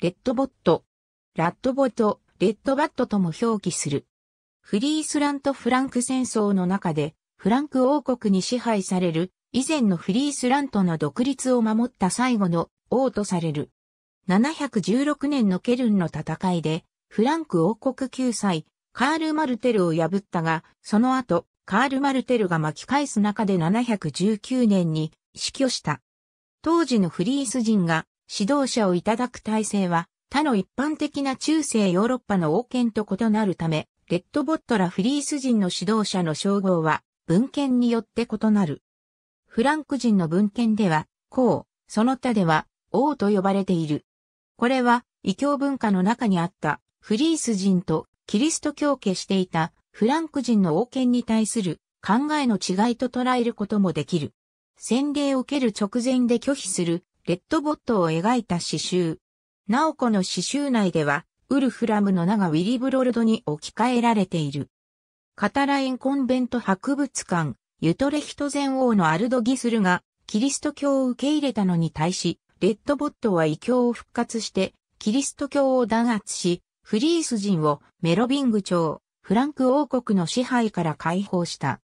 レッドボット、ラッドボット、レッドバットとも表記する。フリースラント・フランク戦争の中で、フランク王国に支配される、以前のフリースラントの独立を守った最後の王とされる。716年のケルンの戦いで、フランク王国救済、カール・マルテルを破ったが、その後、カール・マルテルが巻き返す中で719年に死去した。当時のフリース人が指導者をいただく体制は、他の一般的な中世ヨーロッパの王権と異なるため、レッドボットらフリース人の指導者の称号は、文献によって異なる。フランク人の文献では、こう、その他では、王と呼ばれている。これは、異教文化の中にあった、フリース人とキリスト教家していた、フランク人の王権に対する考えの違いと捉えることもできる。洗礼を受ける直前で拒否するレッドボットを描いた詩集。なおこの詩集内では、ウルフラムの名がウィリブロルドに置き換えられている。カタラインコンベント博物館、ユトレヒト前王のアルド・ギスルが、キリスト教を受け入れたのに対し、レッドボットは異教を復活して、キリスト教を弾圧し、フリース人をメロビング朝、フランク王国の支配から解放した。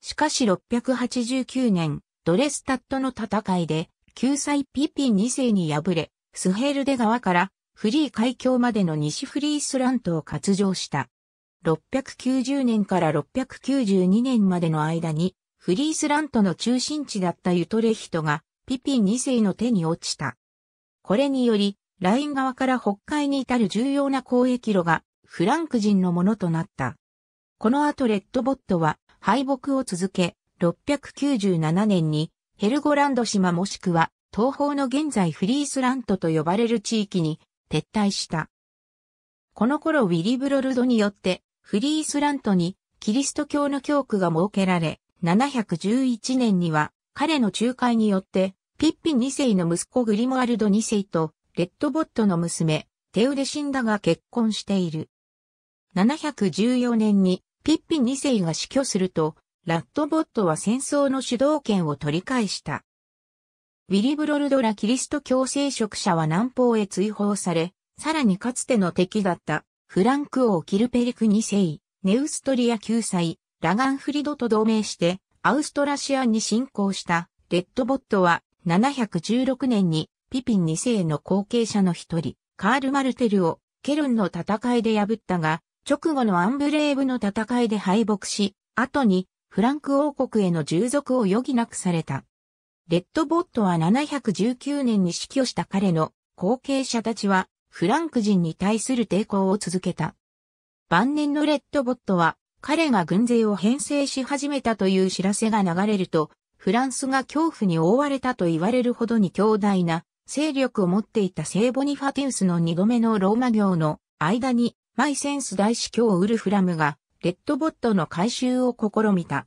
しかし689年、ドレスタットの戦いで、救済ピピン2世に敗れ、スヘルデ川からフリー海峡までの西フリースラントを割譲した。690年から692年までの間に、フリースラントの中心地だったユトレヒトが、ピピン2世の手に落ちた。これにより、ライン側から北海に至る重要な交易路が、フランク人のものとなった。この後レッドボットは、敗北を続け、697年にヘルゴランド島もしくは東方の現在フリースラントと呼ばれる地域に撤退した。この頃ウィリブロルドによってフリースラントにキリスト教の教区が設けられ、711年には彼の仲介によってピッピン2世の息子グリモアルド2世とレッドボットの娘テウレシンダが結婚している。714年にピッピン2世が死去するとラットボットは戦争の主導権を取り返した。ウィリブロルドラ・キリスト教聖職者は南方へ追放され、さらにかつての敵だったフランク王キルペリク2世、ネウストリア救済、ラガンフリドと同盟してアウストラシアに侵攻したレッドボットは716年にピピン2世の後継者の一人、カール・マルテルをケルンの戦いで破ったが、直後のアンブレーブの戦いで敗北し、後にフランク王国への従属を余儀なくされた。レッドボットは719年に死去した彼の後継者たちはフランク人に対する抵抗を続けた。晩年のレッドボットは彼が軍勢を編成し始めたという知らせが流れると、フランスが恐怖に覆われたと言われるほどに強大な勢力を持っていた聖ボニファティウスの二度目のローマ行の間にマイセンス大司教ウルフラムがレッドボットの回収を試みた。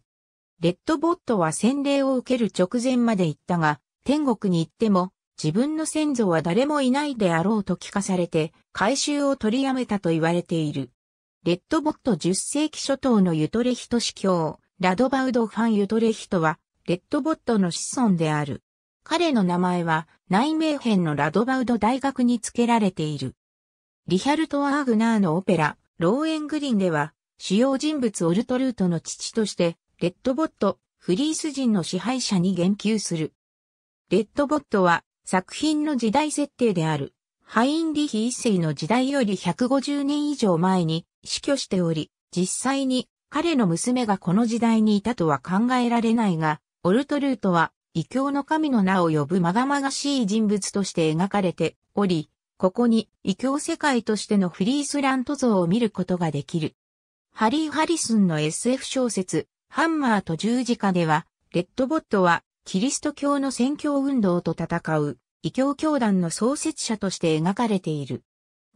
レッドボットは洗礼を受ける直前まで行ったが、天国に行っても、自分の先祖は誰もいないであろうと聞かされて、回収を取りやめたと言われている。レッドボット10世紀初頭のユトレヒト司教、ラドバウド・ファン・ユトレヒトは、レッドボットの子孫である。彼の名前は、内名編のラドバウド大学に付けられている。リヒャルト・アーグナーのオペラ、ローエングリンでは、主要人物オルトルートの父として、レッドボット、フリース人の支配者に言及する。レッドボットは作品の時代設定である、ハインリヒ一世の時代より150年以上前に死去しており、実際に彼の娘がこの時代にいたとは考えられないが、オルトルートは異教の神の名を呼ぶまがまがしい人物として描かれており、ここに異教世界としてのフリースラント像を見ることができる。ハリー・ハリスンの SF 小説、ハンマーと十字架では、レッドボットは、キリスト教の宣教運動と戦う、異教教団の創設者として描かれている。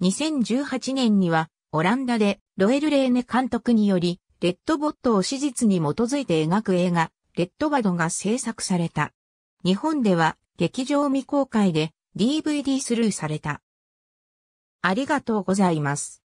2018年には、オランダで、ロエル・レーネ監督により、レッドボットを史実に基づいて描く映画、レッドバドが制作された。日本では、劇場未公開で、DVD スルーされた。ありがとうございます。